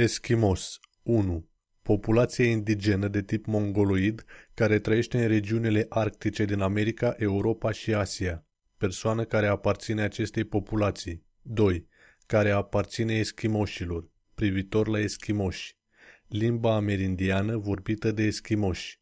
Eschimos 1. Populație indigenă de tip mongoloid care trăiește în regiunile arctice din America, Europa și Asia. Persoană care aparține acestei populații. 2. Care aparține eschimoșilor. Privitor la eschimoși. Limba amerindiană vorbită de eschimoși.